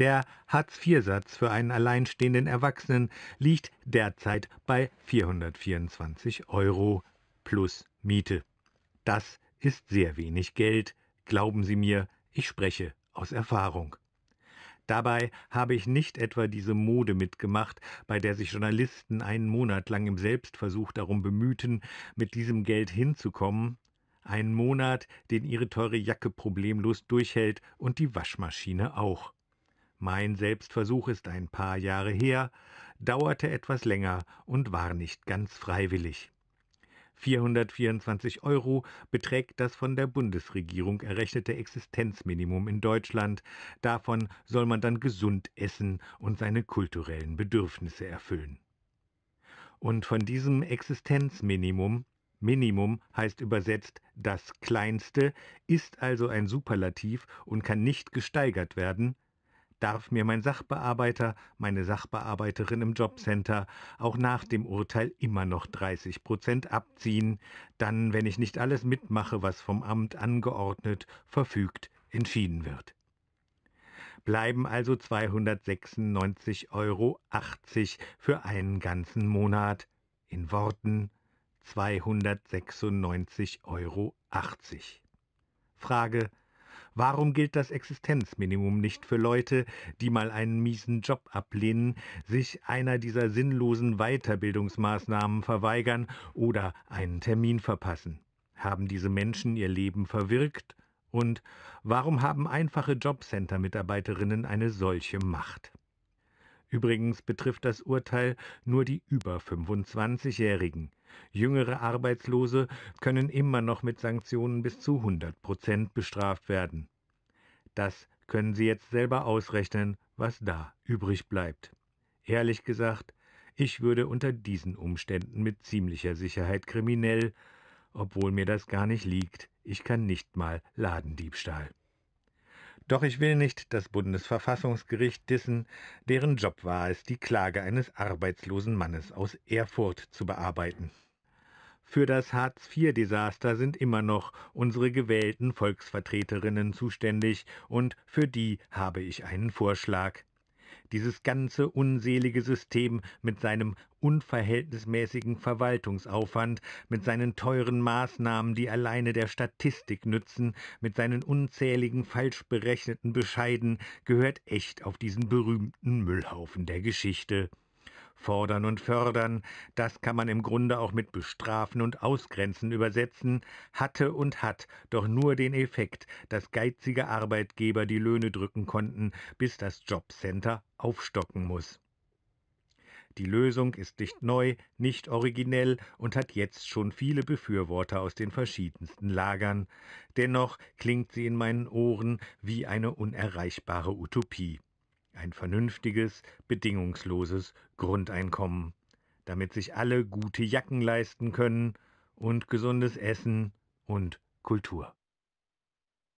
Der Hartz-IV-Satz für einen alleinstehenden Erwachsenen liegt derzeit bei 424 Euro plus Miete. Das ist sehr wenig Geld, glauben Sie mir, ich spreche aus Erfahrung. Dabei habe ich nicht etwa diese Mode mitgemacht, bei der sich Journalisten einen Monat lang im Selbstversuch darum bemühten, mit diesem Geld hinzukommen, einen Monat, den ihre teure Jacke problemlos durchhält und die Waschmaschine auch mein Selbstversuch ist ein paar Jahre her, dauerte etwas länger und war nicht ganz freiwillig. 424 Euro beträgt das von der Bundesregierung errechnete Existenzminimum in Deutschland. Davon soll man dann gesund essen und seine kulturellen Bedürfnisse erfüllen. Und von diesem Existenzminimum, Minimum heißt übersetzt das Kleinste, ist also ein Superlativ und kann nicht gesteigert werden, darf mir mein Sachbearbeiter, meine Sachbearbeiterin im Jobcenter auch nach dem Urteil immer noch 30 Prozent abziehen, dann, wenn ich nicht alles mitmache, was vom Amt angeordnet, verfügt, entschieden wird. Bleiben also 296,80 Euro für einen ganzen Monat. In Worten 296,80 Euro. Frage Warum gilt das Existenzminimum nicht für Leute, die mal einen miesen Job ablehnen, sich einer dieser sinnlosen Weiterbildungsmaßnahmen verweigern oder einen Termin verpassen? Haben diese Menschen ihr Leben verwirkt? Und warum haben einfache Jobcenter-Mitarbeiterinnen eine solche Macht? Übrigens betrifft das Urteil nur die über 25-Jährigen. Jüngere Arbeitslose können immer noch mit Sanktionen bis zu 100 Prozent bestraft werden. Das können Sie jetzt selber ausrechnen, was da übrig bleibt. Ehrlich gesagt, ich würde unter diesen Umständen mit ziemlicher Sicherheit kriminell, obwohl mir das gar nicht liegt. Ich kann nicht mal Ladendiebstahl. Doch ich will nicht das Bundesverfassungsgericht dissen, deren Job war es, die Klage eines arbeitslosen Mannes aus Erfurt zu bearbeiten. Für das Hartz-IV-Desaster sind immer noch unsere gewählten Volksvertreterinnen zuständig und für die habe ich einen Vorschlag dieses ganze unselige System mit seinem unverhältnismäßigen Verwaltungsaufwand, mit seinen teuren Maßnahmen, die alleine der Statistik nützen, mit seinen unzähligen falsch berechneten Bescheiden, gehört echt auf diesen berühmten Müllhaufen der Geschichte. Fordern und fördern, das kann man im Grunde auch mit bestrafen und ausgrenzen übersetzen, hatte und hat doch nur den Effekt, dass geizige Arbeitgeber die Löhne drücken konnten, bis das Jobcenter aufstocken muss. Die Lösung ist nicht neu, nicht originell und hat jetzt schon viele Befürworter aus den verschiedensten Lagern. Dennoch klingt sie in meinen Ohren wie eine unerreichbare Utopie ein vernünftiges, bedingungsloses Grundeinkommen, damit sich alle gute Jacken leisten können und gesundes Essen und Kultur.